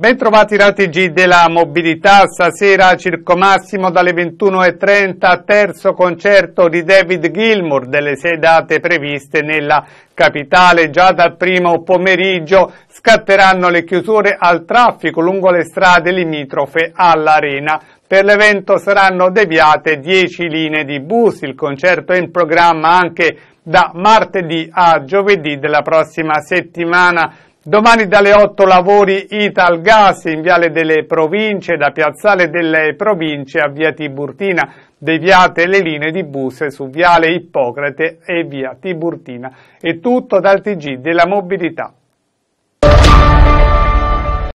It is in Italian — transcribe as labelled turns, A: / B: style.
A: Ben trovati dal TG della mobilità, stasera a Circomassimo dalle 21.30 terzo concerto di David Gilmour delle sei date previste nella capitale. Già dal primo pomeriggio scatteranno le chiusure al traffico lungo le strade limitrofe all'arena. Per l'evento saranno deviate 10 linee di bus, il concerto è in programma anche da martedì a giovedì della prossima settimana. Domani dalle 8 lavori Italgas in Viale delle Province, da Piazzale delle Province a Via Tiburtina, deviate le linee di bus su Viale Ippocrate e Via Tiburtina. È tutto dal TG della mobilità.